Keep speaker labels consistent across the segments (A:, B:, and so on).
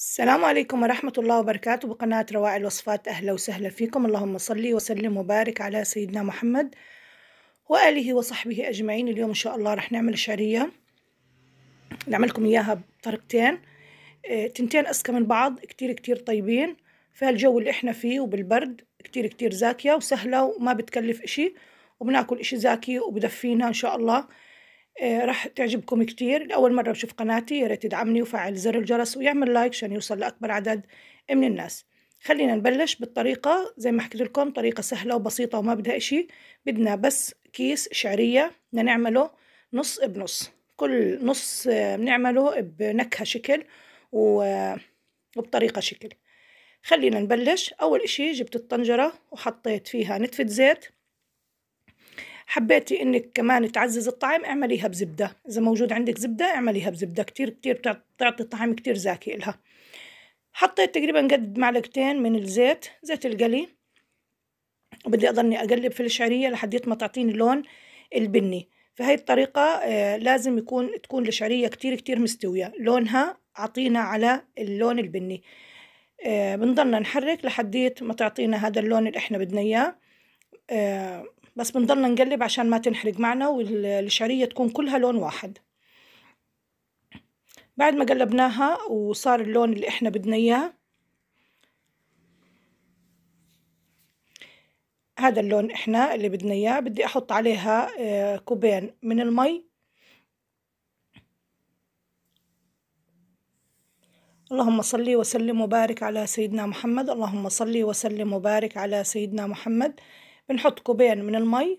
A: السلام عليكم ورحمة الله وبركاته بقناة رواعي الوصفات أهلا وسهلا فيكم اللهم صلي وسلم وبارك على سيدنا محمد وآله وصحبه أجمعين اليوم إن شاء الله رح نعمل شعرية نعملكم إياها بطريقتين آه، تنتين أسكى من بعض كتير كتير طيبين فالجو اللي إحنا فيه وبالبرد كتير كتير زاكية وسهلة وما بتكلف إشي وبناكل إشي زاكي وبدفينا إن شاء الله آه، راح تعجبكم كتير لأول مرة بشوف قناتي يا ريت تدعمني وفعل زر الجرس ويعمل لايك عشان يوصل لأكبر عدد من الناس خلينا نبلش بالطريقة زي ما حكيت لكم طريقة سهلة وبسيطة وما بدها إشي بدنا بس كيس شعرية بدنا نعمله نص بنص كل نص آه، بنعمله بنكهة شكل وبطريقة آه، شكل خلينا نبلش أول إشي جبت الطنجرة وحطيت فيها نتفة زيت حبيتي انك كمان تعزز الطعم اعمليها بزبده اذا موجود عندك زبده اعمليها بزبده كتير كتير بتعطي طعم كتير زاكي إلها حطيت تقريبا قد معلقتين من الزيت زيت القلي وبدي اضلني اقلب في الشعريه لحديت ما تعطيني لون البني فهي الطريقة آه، لازم يكون تكون الشعرية كتير كتير مستوية لونها عطينا على اللون البني آه، بنضلنا نحرك لحديت ما تعطينا هذا اللون اللي احنا بدنا اياه آه، بس بنضلنا نقلب عشان ما تنحرق معنا والشعرية تكون كلها لون واحد بعد ما قلبناها وصار اللون اللي احنا بدنا اياه هذا اللون احنا اللي بدنا اياه بدي احط عليها آه، كوبين من المي اللهم صلي وسلم وبارك على سيدنا محمد اللهم صلي وسلم وبارك على سيدنا محمد بنحط كوبين من المي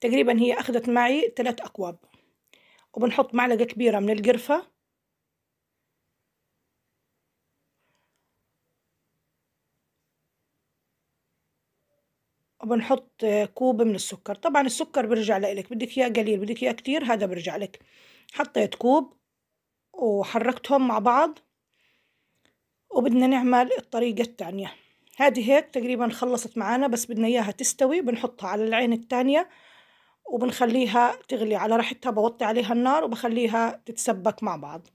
A: تقريبا هي أخذت معي ثلاث أكواب وبنحط معلقة كبيرة من القرفة وبنحط كوب من السكر طبعا السكر برجع لك بدك إياه قليل بدك إياه كتير هذا برجع لك حطيت كوب وحركتهم مع بعض وبدنا نعمل الطريقة الثانية هذه هيك تقريبا خلصت معانا بس بدنا إياها تستوي بنحطها على العين التانية وبنخليها تغلي على راحتها بوطي عليها النار وبخليها تتسبك مع بعض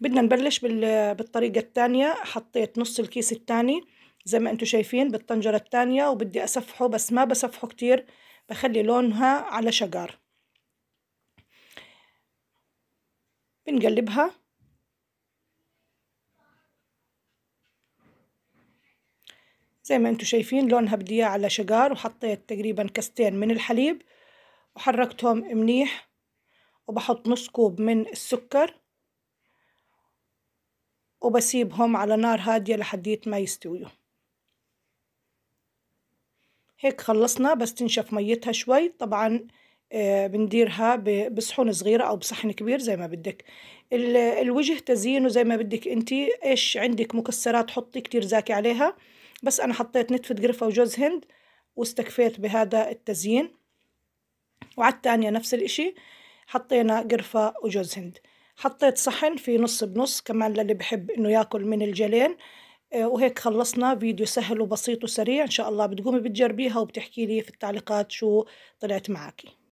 A: بدنا نبلش بالطريقة الثانية حطيت نص الكيس الثاني زي ما انتم شايفين بالطنجرة الثانية وبدي أسفحه بس ما بسفحه كتير بخلي لونها على شجار بنقلبها زي ما انتم شايفين لونها بدي على شجار وحطيت تقريبا كاستين من الحليب وحركتهم منيح وبحط نص كوب من السكر وبسيبهم على نار هادية لحديت ما يستويوا هيك خلصنا بس تنشف ميتها شوي طبعا آه، بنديرها بصحون صغيرة أو بصحن كبير زي ما بدك الوجه تزينه زي ما بدك انتي ايش عندك مكسرات حطي كتير زاكي عليها بس أنا حطيت نتفة قرفة وجوز هند واستكفيت بهذا التزيين وعلى الثانية نفس الإشي حطينا قرفة وجوز هند حطيت صحن في نص بنص كمان للي بحب إنه ياكل من الجلين آه، وهيك خلصنا فيديو سهل وبسيط وسريع إن شاء الله بتقومي بتجربيها وبتحكي لي في التعليقات شو طلعت معاكي